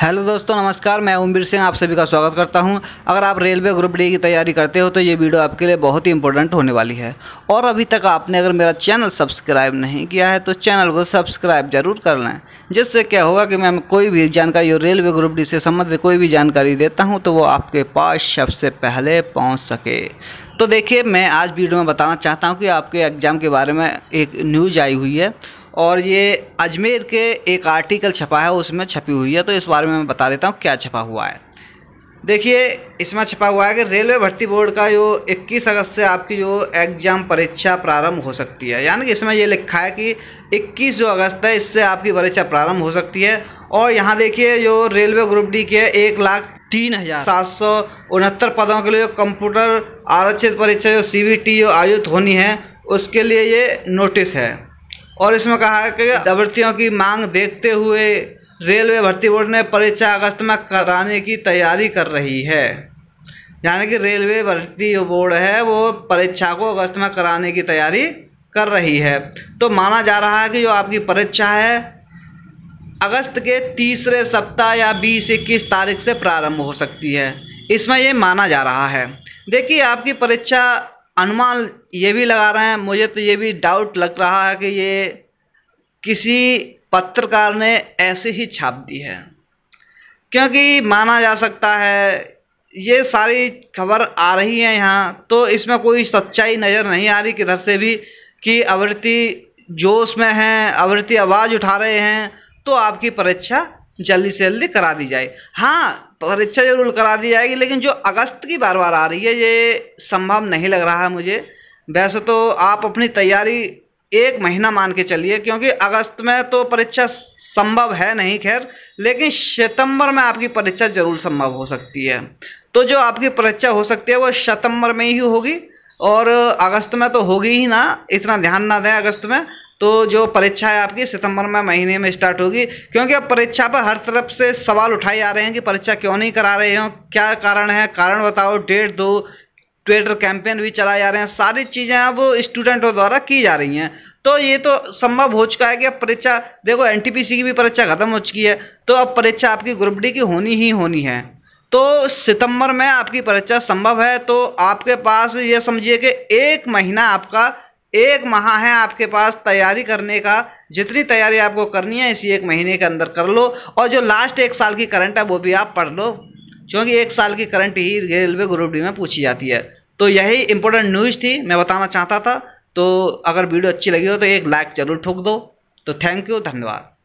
hello दोस्तों नमस्कार मैं उमवीर सिंह आप सभी का स्वागत करता हूं अगर आप रेलवे ग्रुप डी की तैयारी करते हो तो ये वीडियो आपके लिए बहुत ही इंपॉर्टेंट होने वाली है और अभी तक आपने अगर मेरा चैनल सब्सक्राइब नहीं किया है तो चैनल को सब्सक्राइब जरूर कर लें जिससे क्या होगा कि मैं कोई भी जानकारी रेलवे ग्रुप डी से संबंधित कोई भी जानकारी देता हूँ तो वो आपके पास सबसे पहले पहुँच सके तो देखिए मैं आज वीडियो में बताना चाहता हूँ कि आपके एग्ज़ाम के बारे में एक न्यूज़ आई हुई है और ये अजमेर के एक आर्टिकल छपा है उसमें छपी हुई है तो इस बारे में मैं बता देता हूँ क्या छपा हुआ है देखिए इसमें छपा हुआ है कि रेलवे भर्ती बोर्ड का जो 21 अगस्त से आपकी जो एग्ज़ाम परीक्षा प्रारंभ हो सकती है यानी कि इसमें ये लिखा है कि 21 जो अगस्त है इससे आपकी परीक्षा प्रारंभ हो सकती है और यहाँ देखिए जो रेलवे ग्रुप डी के एक लाख तीन हज़ार सात सौ उनहत्तर पदों के लिए कंप्यूटर आरक्षित परीक्षा जो सी जो आयोजित होनी है उसके लिए ये नोटिस है और इसमें कहा है कि अभ्यर्थियों की मांग देखते हुए रेलवे भर्ती बोर्ड ने परीक्षा अगस्त में कराने की तैयारी कर रही है यानी कि रेलवे भर्ती बोर्ड है वो परीक्षा को अगस्त में कराने की तैयारी कर रही है तो माना जा रहा है कि जो आपकी परीक्षा है अगस्त के तीसरे सप्ताह या बीस इक्कीस तारीख से प्रारंभ हो सकती है इसमें ये माना जा रहा है देखिए आपकी परीक्षा अनुमान ये भी लगा रहे हैं मुझे तो ये भी डाउट लग रहा है कि ये किसी पत्रकार ने ऐसे ही छाप दी है क्योंकि माना जा सकता है ये सारी खबर आ रही है यहाँ तो इसमें कोई सच्चाई नज़र नहीं आ रही किधर से भी कि अवृत्ति जोश में हैं अवृत्ति आवाज़ उठा रहे हैं तो आपकी परीक्षा जल्दी से जल्दी करा दी जाए हाँ परीक्षा जरूर करा दी जाएगी लेकिन जो अगस्त की बार बार आ रही है ये संभव नहीं लग रहा है मुझे वैसे तो आप अपनी तैयारी एक महीना मान के चलिए क्योंकि अगस्त में तो परीक्षा संभव है नहीं खैर लेकिन सितंबर में आपकी परीक्षा जरूर संभव हो सकती है तो जो आपकी परीक्षा हो सकती है वो सितंबर में ही होगी और अगस्त में तो होगी ही ना इतना ध्यान ना दें अगस्त में तो जो परीक्षा है आपकी सितंबर में महीने में स्टार्ट होगी क्योंकि अब परीक्षा पर हर तरफ से सवाल उठाए जा रहे हैं कि परीक्षा क्यों नहीं करा रहे हो क्या कारण है कारण बताओ डेट दो ट्विटर कैंपेन भी चलाए जा रहे हैं सारी चीज़ें अब स्टूडेंटों द्वारा की जा रही हैं तो ये तो संभव हो चुका है कि अब परीक्षा देखो एन की भी परीक्षा ख़त्म हो चुकी है तो अब परीक्षा आपकी ग्रुप डी की होनी ही होनी है तो सितंबर में आपकी परीक्षा संभव है तो आपके पास ये समझिए कि एक महीना आपका एक माह है आपके पास तैयारी करने का जितनी तैयारी आपको करनी है इसी एक महीने के अंदर कर लो और जो लास्ट एक साल की करंट है वो भी आप पढ़ लो क्योंकि एक साल की करंट ही रेलवे ग्रुप डी में पूछी जाती है तो यही इंपॉर्टेंट न्यूज़ थी मैं बताना चाहता था तो अगर वीडियो अच्छी लगी हो तो एक लाइक ज़रूर ठोक दो तो थैंक यू धन्यवाद